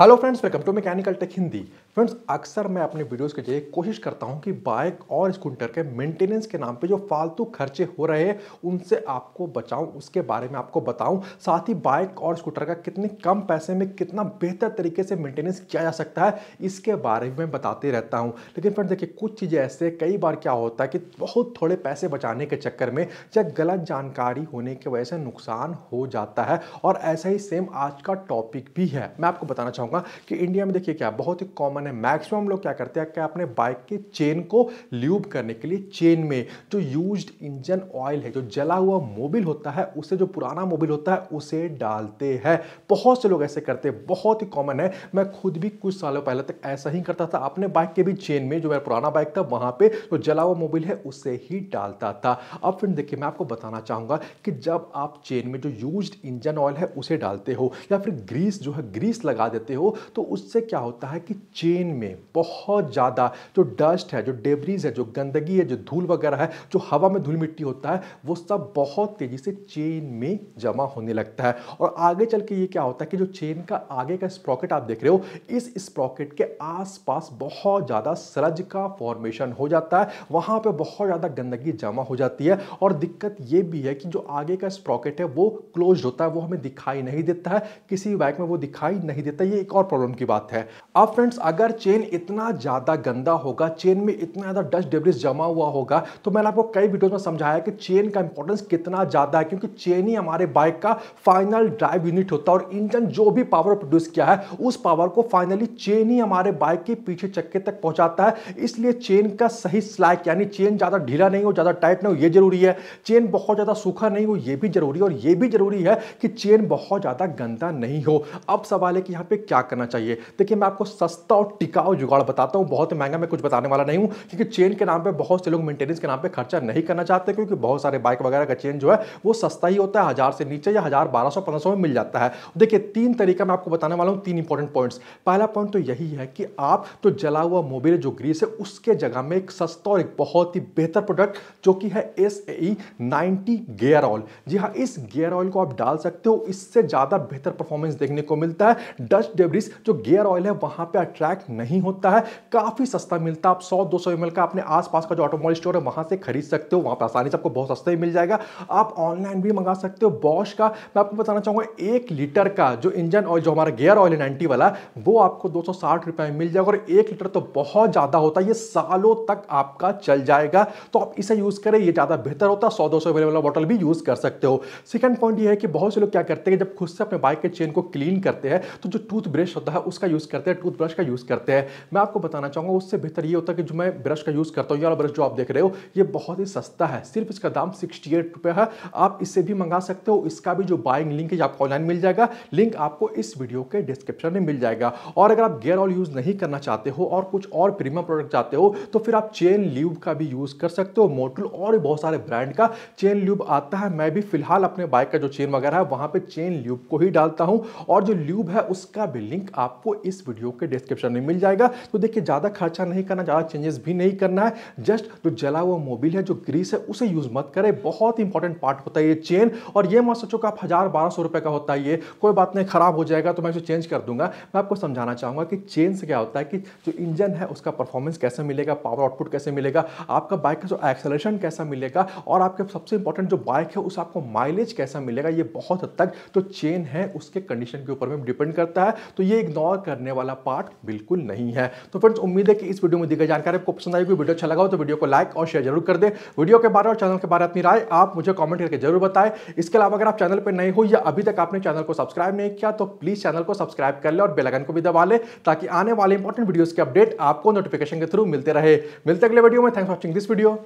hello friends welcome to mechanical tech Hindi friends अक्सर मैं अपने वीडियोस के जरिए कोशिश करता हूं कि बाइक और स्कूटर के मेंटेनेंस के नाम पे जो फालतू खर्चे हो रहे हैं उनसे आपको बचाऊं उसके बारे में आपको बताऊं साथ ही बाइक और स्कूटर का कितने कम पैसे में कितना बेहतर तरीके से मेंटेनेंस किया जा सकता है इसके बारे में बताते रहता हूँ लेकिन फ्रेंड्स देखिए कुछ चीज़ें ऐसे कई बार क्या होता है कि बहुत थोड़े पैसे बचाने के चक्कर में या गलत जानकारी होने की वजह से नुकसान हो जाता है और ऐसा ही सेम आज का टॉपिक भी है मैं आपको बताना चाहूँगा कि इंडिया में देखिए क्या बहुत ही कॉमन कॉमन मैक्सिमम लोग क्या करते हैं कि अपने बाइक के चेन को ल्यूब करने के लिए चेन में जो यूज इंजन ऑयल है जो जला हुआ मोबिल होता है उसे जो पुराना मोबिल होता है उसे डालते हैं बहुत से लोग ऐसे करते हैं बहुत ही कॉमन है मैं खुद भी कुछ सालों पहले तक ऐसा ही करता था अपने बाइक के भी चेन में जो मेरा पुराना बाइक था वहाँ पर जो जला हुआ मोबिल है उसे ही डालता था अब फिर देखिए मैं आपको बताना चाहूँगा कि जब आप चेन में जो यूज इंजन ऑयल है उसे डालते हो या फिर ग्रीस जो है ग्रीस लगा देते हो तो उससे क्या होता है कि चेन चेन में बहुत ज़्यादा जो डस्ट है जो डेबरीज है जो गंदगी है जो धूल वगैरह है जो हवा में धूल मिट्टी होता है वो सब बहुत तेज़ी से चेन में जमा होने लगता है और आगे चल के ये क्या होता है कि जो चेन का आगे का स्प्रॉकेट आप देख रहे हो इस स्प्रॉकेट के आसपास बहुत ज़्यादा सरज का फॉर्मेशन हो जाता है वहाँ पर बहुत ज़्यादा गंदगी जमा हो जाती है और दिक्कत ये भी है कि जो आगे का स्प्रॉकेट है वो क्लोज होता है वो हमें दिखाई नहीं देता है किसी बाइक में वो दिखाई नहीं देता ये एक और प्रॉब्लम की बात है अब फ्रेंड्स अगर चेन इतना ज़्यादा गंदा होगा चेन में इतना ज़्यादा डस्ट डेब्रिस जमा हुआ होगा तो मैंने आपको कई वीडियोस में समझाया कि चेन का इंपॉर्टेंस कितना ज़्यादा है क्योंकि चेन ही हमारे बाइक का फाइनल ड्राइव यूनिट होता है और इंजन जो भी पावर प्रोड्यूस किया है उस पावर को फाइनली चेन ही हमारे बाइक के पीछे चक्के तक पहुँचाता है इसलिए चेन का सही स्लैक यानी चेन ज़्यादा ढीला नहीं हो ज़्यादा टाइट नहीं हो ये जरूरी है चेन बहुत ज़्यादा सूखा नहीं हो ये भी जरूरी है और ये भी जरूरी है कि चेन बहुत ज़्यादा गंदा नहीं हो अब सवाल है कि यहाँ पर क्या करना चाहिए देखिए मैं आपको आपको सस्ता और टिकाऊ जुगाड़ बताता हूँ बहुत महंगा मैं कुछ बताने वाला नहीं हूँ क्योंकि चेन के नाम पर बहुत से लोग मेंटेनेंस के नाम पर खर्चा नहीं करना चाहते क्योंकि बहुत सारे बाइक वगैरह का चेन जो है वो सस्ता ही होता है हज़ार से नीचे या हज़ार बारह सौ पंद्रह सौ में मिल जाता है देखिए तीन तरीका मैं आपको बताने वाला हूँ तीन इंपॉर्टेंट पॉइंट्स पहला पॉइंट तो यही है कि आप तो जला हुआ मोबाइल जो ग्रीस है उसके जगह में एक सस्ता और एक बहुत ही बेहतर प्रोडक्ट जो कि है S A ninety gear oil जी हाँ इस गेयर ऑयल को आप डाल सकते हो इससे ज़्यादा बेहतर परफॉर्मेंस देखने को मिलता है डस्ट डेब्रिस जो गेयर ऑयल है वहाँ वहां पे अट्रैक्ट नहीं होता है काफ़ी सस्ता मिलता है आप सौ दो सौ का अपने आसपास का जो ऑटोमोबाइल स्टोर है वहां से खरीद सकते हो वहां पर आसानी से आपको बहुत सस्ता ही मिल जाएगा आप ऑनलाइन भी मंगा सकते हो बॉश का मैं आपको बताना चाहूंगा एक लीटर का जो इंजन ऑयल जो हमारा गेयर ऑयल नाइनटी वाला वो आपको दो सौ में मिल जाएगा और एक लीटर तो बहुत ज़्यादा होता है ये सालों तक आपका चल जाएगा तो आप इसे यूज़ करें ये ज़्यादा बेहतर होता है सौ दो सौ वाला बॉटल भी यूज़ कर सकते हो सेकंड पॉइंट ये है कि बहुत से लोग क्या करते हैं जब खुद से अपने बाइक के चेन को क्लीन करते हैं तो जो टूथब्रश होता है उसका यूज़ करते हैं टूथब्रश का यूज़ करते हैं मैं आपको बताना चाहूँगा उससे बेहतर ये होता है कि जो मैं ब्रश का यूज़ करता हूँ यार ब्रश जो आप देख रहे हो ये बहुत ही सस्ता है सिर्फ इसका दाम सिक्सटी एट रुपये है आप इससे भी मंगा सकते हो इसका भी जो बाइंग लिंक है आपको ऑनलाइन मिल जाएगा लिंक आपको इस वीडियो के डिस्क्रिप्शन में मिल जाएगा और अगर आप गेयर ऑल यूज़ नहीं करना चाहते हो और कुछ और प्रीमियम प्रोडक्ट चाहते हो तो फिर आप चेन ल्यूब का भी यूज़ कर सकते हो मोटल और बहुत सारे ब्रांड का चेन ल्यूब आता है मैं भी फिलहाल अपने बाइक का जो चेन वगैरह है वहाँ पर चेन ल्यूब को ही डालता हूँ और जो ल्यूब है उसका भी लिंक आपको इस वीडियो लोग के डिस्क्रिप्शन में मिल जाएगा तो देखिए ज़्यादा खर्चा नहीं करना ज़्यादा चेंजेस भी नहीं करना है जस्ट जो जला हुआ मोबिल है जो ग्रीस है उसे यूज़ मत करें बहुत इंपॉर्टेंट पार्ट होता है ये चेन और ये मत सोचो कि आप हज़ार बारह सौ रुपये का होता है ये कोई बात नहीं ख़राब हो जाएगा तो मैं इसे चेंज कर दूंगा मैं आपको समझाना चाहूँगा कि चेन से क्या होता है कि जो इंजन है उसका परफॉर्मेंस कैसे मिलेगा पावर आउटपुट कैसे मिलेगा आपका बाइक का जो एक्सेलेशन कैसा मिलेगा और आपके सबसे इंपॉर्टेंट जो बाइक है उस आपको माइलेज कैसा मिलेगा ये बहुत हद तक जो तो चेन है उसके कंडीशन के ऊपर में डिपेंड करता है तो ये इग्नोर करने वाला पार्ट बिल्कुल नहीं है तो फ्रेंड्स उम्मीद है कि इस वीडियो में दी गई जानकारी आपको पसंद आएगी वीडियो अच्छा लगा हो तो वीडियो को लाइक और शेयर जरूर कर दे वीडियो के बारे और चैनल के बारे में अपनी राय आप मुझे कॉमेंट करके जरूर बताए इसके अलावा अगर आप चैनल पर नए हो या अभी तक आपने चैनल को सब्सक्राइब नहीं किया तो प्लीज चैनल को सब्सक्राइब कर ले और बेलाइकन को भी दबा ले ताकि आने वाले इंपॉर्टेंट वीडियोज के अपडेट आपको नोटिफिकेशन के थ्रू मिलते रहे मिलते अगले वीडियो में thanks watching this video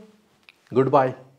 good bye